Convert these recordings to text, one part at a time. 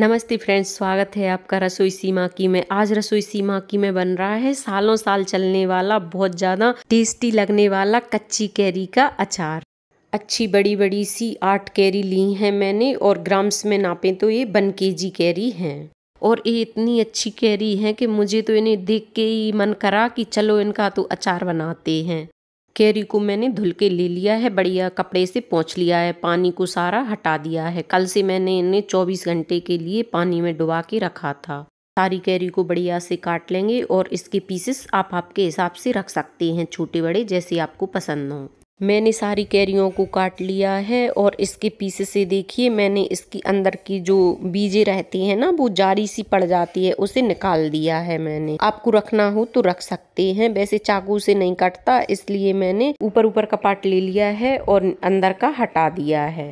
नमस्ते फ्रेंड्स स्वागत है आपका रसोई सीमा की में आज रसोई सीमा की में बन रहा है सालों साल चलने वाला बहुत ज़्यादा टेस्टी लगने वाला कच्ची कैरी का अचार अच्छी बड़ी बड़ी सी आठ कैरी ली हैं मैंने और ग्राम्स में नापें तो ये वन के जी कैरी हैं और ये इतनी अच्छी कैरी हैं कि मुझे तो इन्हें देख के ही मन करा कि चलो इनका तो अचार बनाते हैं कैरी को मैंने धुल के ले लिया है बढ़िया कपड़े से पहुँच लिया है पानी को सारा हटा दिया है कल से मैंने इन्हें 24 घंटे के लिए पानी में डुबा के रखा था सारी कैरी को बढ़िया से काट लेंगे और इसके पीसेस आप आपके हिसाब से रख सकते हैं छोटे बड़े जैसे आपको पसंद हों मैंने सारी कैरियों को काट लिया है और इसके पीछे से देखिए मैंने इसकी अंदर की जो बीजे रहती है ना वो जारी सी पड़ जाती है उसे निकाल दिया है मैंने आपको रखना हो तो रख सकते हैं वैसे चाकू से नहीं कटता इसलिए मैंने ऊपर ऊपर का पार्ट ले लिया है और अंदर का हटा दिया है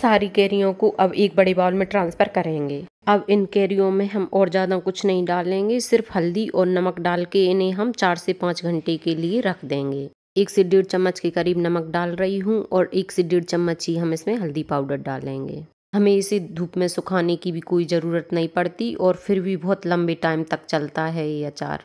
सारी कैरियों को अब एक बड़े बाउल में ट्रांसफ़र करेंगे अब इन कैरियों में हम और ज़्यादा कुछ नहीं डालेंगे सिर्फ हल्दी और नमक डाल के इन्हें हम चार से पाँच घंटे के लिए रख देंगे एक से डेढ़ चम्मच के करीब नमक डाल रही हूँ और एक से डेढ़ चम्मच ही हम इसमें हल्दी पाउडर डालेंगे हमें इसे धूप में सुखाने की भी कोई ज़रूरत नहीं पड़ती और फिर भी बहुत लंबे टाइम तक चलता है ये अचार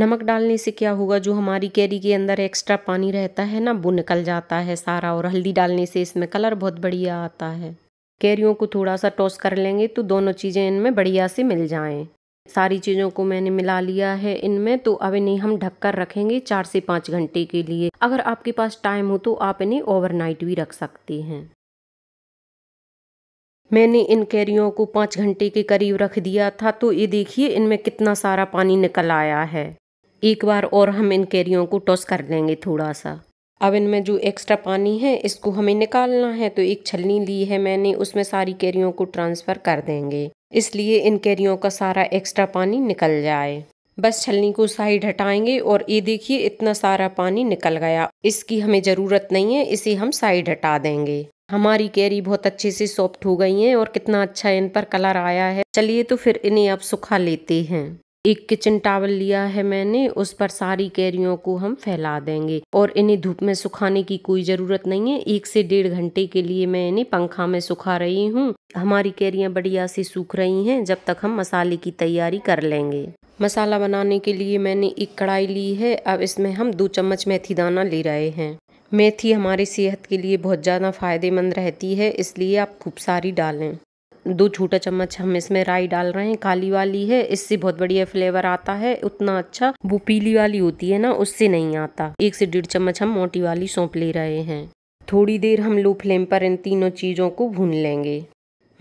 नमक डालने से क्या होगा जो हमारी कैरी के अंदर एक्स्ट्रा पानी रहता है ना वो निकल जाता है सारा और हल्दी डालने से इसमें कलर बहुत बढ़िया आता है कैरियों को थोड़ा सा टॉस कर लेंगे तो दोनों चीज़ें इनमें बढ़िया से मिल जाएं सारी चीज़ों को मैंने मिला लिया है इनमें तो अब इन्हें हम ढक कर रखेंगे चार से पाँच घंटे के लिए अगर आपके पास टाइम हो तो आप इन्हें ओवरनाइट भी रख सकते हैं मैंने इन कैरियों को पाँच घंटे के करीब रख दिया था तो ये देखिए इनमें कितना सारा पानी निकल आया है एक बार और हम इन कैरियों को टॉस कर लेंगे थोड़ा सा अब इनमें जो एक्स्ट्रा पानी है इसको हमें निकालना है तो एक छलनी ली है मैंने उसमें सारी कैरियों को ट्रांसफ़र कर देंगे इसलिए इन कैरियों का सारा एक्स्ट्रा पानी निकल जाए बस छलनी को साइड हटाएंगे और ये देखिए इतना सारा पानी निकल गया इसकी हमें ज़रूरत नहीं है इसे हम साइड हटा देंगे हमारी कैरी बहुत अच्छे से सॉफ्ट हो गई हैं और कितना अच्छा इन पर कलर आया है चलिए तो फिर इन्हें अब सुखा लेते हैं एक किचन टावल लिया है मैंने उस पर सारी कैरियों को हम फैला देंगे और इन्हें धूप में सुखाने की कोई ज़रूरत नहीं है एक से डेढ़ घंटे के लिए मैं इन्हें पंखा में सुखा रही हूँ हमारी कैरियाँ बढ़िया से सूख रही हैं जब तक हम मसाले की तैयारी कर लेंगे मसाला बनाने के लिए मैंने एक कढ़ाई ली है अब इसमें हम दो चम्मच मेथी दाना ले रहे हैं मेथी हमारी सेहत के लिए बहुत ज़्यादा फ़ायदेमंद रहती है इसलिए आप खूब सारी डालें दो छोटा चम्मच हम इसमें राई डाल रहे हैं काली वाली है इससे बहुत बढ़िया फ्लेवर आता है उतना अच्छा वो पीली वाली होती है ना उससे नहीं आता एक से डेढ़ चम्मच हम मोटी वाली सौंप ले रहे हैं थोड़ी देर हम लो फ्लेम पर इन तीनों चीज़ों को भून लेंगे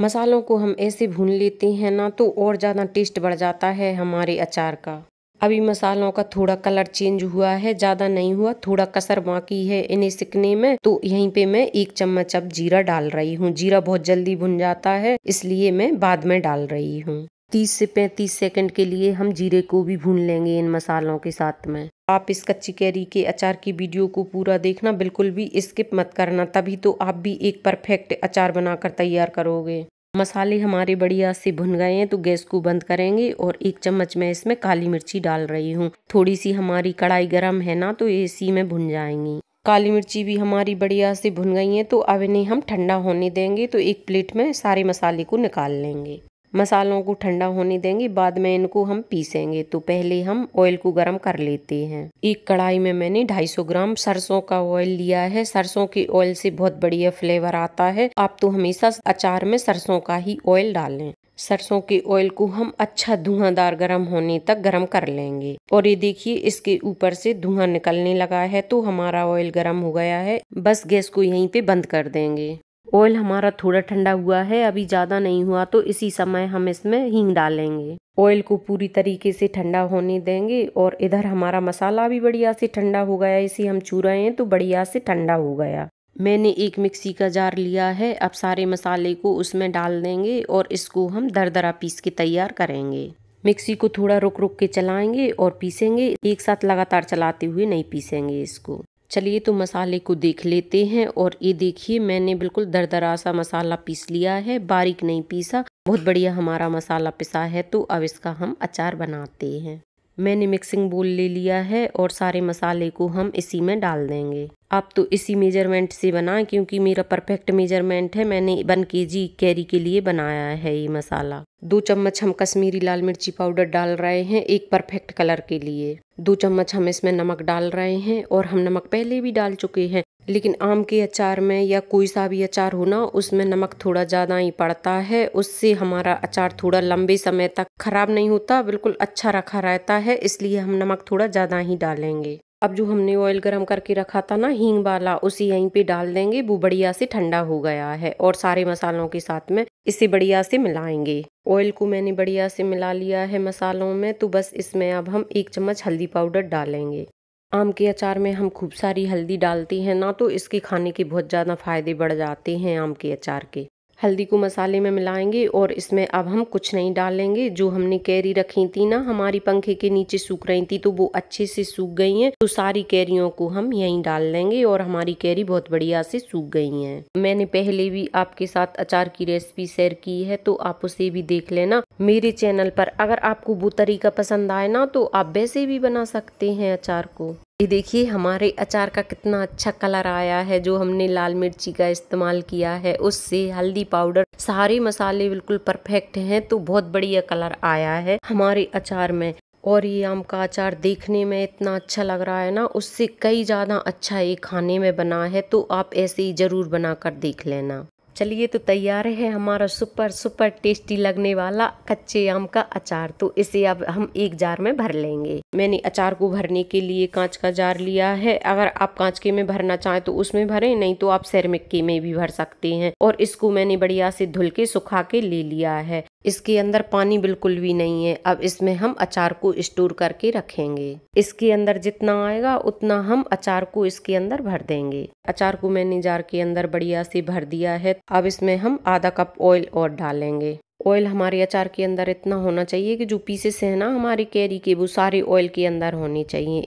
मसालों को हम ऐसे भून लेते हैं ना तो और ज़्यादा टेस्ट बढ़ जाता है हमारे अचार का अभी मसालों का थोड़ा कलर चेंज हुआ है ज़्यादा नहीं हुआ थोड़ा कसर बाकी है इन्हें सिकने में तो यहीं पे मैं एक चम्मच अब जीरा डाल रही हूँ जीरा बहुत जल्दी भुन जाता है इसलिए मैं बाद में डाल रही हूँ तीस से पैंतीस सेकंड के लिए हम जीरे को भी भून लेंगे इन मसालों के साथ में आप इस कच्ची कैरी के अचार की वीडियो को पूरा देखना बिल्कुल भी स्किप मत करना तभी तो आप भी एक परफेक्ट अचार बनाकर तैयार करोगे मसाले हमारे बढ़िया से भुन गए हैं तो गैस को बंद करेंगे और एक चम्मच में इसमें काली मिर्ची डाल रही हूँ थोड़ी सी हमारी कढ़ाई गर्म है ना तो इसी में भुन जाएंगी काली मिर्ची भी हमारी बढ़िया से भुन गई है तो अब इन्हें हम ठंडा होने देंगे तो एक प्लेट में सारे मसाले को निकाल लेंगे मसालों को ठंडा होने देंगे बाद में इनको हम पीसेंगे तो पहले हम ऑयल को गर्म कर लेते हैं एक कढ़ाई में मैंने 250 ग्राम सरसों का ऑयल लिया है सरसों के ऑयल से बहुत बढ़िया फ्लेवर आता है आप तो हमेशा अचार में सरसों का ही ऑयल डालें सरसों के ऑयल को हम अच्छा धुआंधार गर्म होने तक गर्म कर लेंगे और ये देखिए इसके ऊपर से धुआं निकलने लगा है तो हमारा ऑयल गर्म हो गया है बस गैस को यहीं पे बंद कर देंगे ऑयल हमारा थोड़ा ठंडा हुआ है अभी ज़्यादा नहीं हुआ तो इसी समय हम इसमें हींग डालेंगे ऑयल को पूरी तरीके से ठंडा होने देंगे और इधर हमारा मसाला भी बढ़िया से ठंडा हो गया इसे हम छू रहे हैं तो बढ़िया से ठंडा हो गया मैंने एक मिक्सी का जार लिया है अब सारे मसाले को उसमें डाल देंगे और इसको हम दरदरा पीस के तैयार करेंगे मिक्सी को थोड़ा रुक रुक के चलाएंगे और पीसेंगे एक साथ लगातार चलाते हुए नहीं पीसेंगे इसको चलिए तो मसाले को देख लेते हैं और ये देखिए मैंने बिल्कुल दरदरा सा मसाला पीस लिया है बारीक नहीं पीसा बहुत बढ़िया हमारा मसाला पिसा है तो अब इसका हम अचार बनाते हैं मैंने मिक्सिंग बोल ले लिया है और सारे मसाले को हम इसी में डाल देंगे आप तो इसी मेजरमेंट से बनाएं क्योंकि मेरा परफेक्ट मेजरमेंट है मैंने वन के जी कैरी के लिए बनाया है ये मसाला दो चम्मच हम कश्मीरी लाल मिर्ची पाउडर डाल रहे हैं एक परफेक्ट कलर के लिए दो चम्मच हम इसमें नमक डाल रहे हैं और हम नमक पहले भी डाल चुके हैं लेकिन आम के अचार में या कोई सा भी अचार हो ना उसमें नमक थोड़ा ज़्यादा ही पड़ता है उससे हमारा अचार थोड़ा लंबे समय तक खराब नहीं होता बिल्कुल अच्छा रखा रहता है इसलिए हम नमक थोड़ा ज़्यादा ही डालेंगे अब जो हमने ऑयल गर्म करके रखा था ना हींग वाला उसी यहीं पे डाल देंगे वो बढ़िया से ठंडा हो गया है और सारे मसालों के साथ में इसे बढ़िया से मिलाएंगे ऑयल को मैंने बढ़िया से मिला लिया है मसालों में तो बस इसमें अब हम एक चम्मच हल्दी पाउडर डालेंगे आम के अचार में हम खूब सारी हल्दी डालते हैं ना तो इसके खाने के बहुत ज़्यादा फ़ायदे बढ़ जाते हैं आम के अचार के हल्दी को मसाले में मिलाएंगे और इसमें अब हम कुछ नहीं डालेंगे जो हमने कैरी रखी थी ना हमारी पंखे के नीचे सूख रही थी तो वो अच्छे से सूख गई हैं तो सारी कैरियों को हम यहीं डाल लेंगे और हमारी कैरी बहुत बढ़िया से सूख गई हैं मैंने पहले भी आपके साथ अचार की रेसिपी शेयर की है तो आप उसे भी देख लेना मेरे चैनल पर अगर आपको वो तरीका पसंद आए ना तो आप वैसे भी बना सकते हैं अचार को ये देखिए हमारे अचार का कितना अच्छा कलर आया है जो हमने लाल मिर्ची का इस्तेमाल किया है उससे हल्दी पाउडर सारे मसाले बिल्कुल परफेक्ट हैं तो बहुत बढ़िया कलर आया है हमारे अचार में और ये आम का अचार देखने में इतना अच्छा लग रहा है ना उससे कई ज़्यादा अच्छा ये खाने में बना है तो आप ऐसे ही ज़रूर बना कर देख लेना चलिए तो तैयार है हमारा सुपर सुपर टेस्टी लगने वाला कच्चे आम का अचार तो इसे अब हम एक जार में भर लेंगे मैंने अचार को भरने के लिए कांच का जार लिया है अगर आप कांच के में भरना चाहें तो उसमें भरे नहीं तो आप सेरेमिक के में भी भर सकते हैं और इसको मैंने बढ़िया से धुल के सुखा के ले लिया है इसके अंदर पानी बिल्कुल भी नहीं है अब इसमें हम अचार को स्टोर करके रखेंगे इसके अंदर जितना आएगा उतना हम अचार को इसके अंदर भर देंगे अचार को मैंने जार के अंदर बढ़िया से भर दिया है अब इसमें हम आधा कप ऑयल और डालेंगे ऑयल हमारे अचार के अंदर इतना होना चाहिए कि जो पीसेस है ना हमारे कैरी के वो सारे ऑयल के अंदर होने चाहिए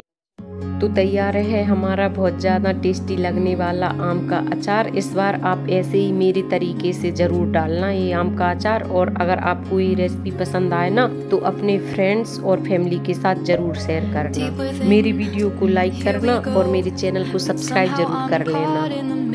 तो तैयार है हमारा बहुत ज़्यादा टेस्टी लगने वाला आम का अचार इस बार आप ऐसे ही मेरे तरीके से ज़रूर डालना ये आम का अचार और अगर आपको ये रेसिपी पसंद आए ना तो अपने फ्रेंड्स और फैमिली के साथ ज़रूर शेयर करना मेरी वीडियो को लाइक करना और मेरे चैनल को सब्सक्राइब जरूर कर लेना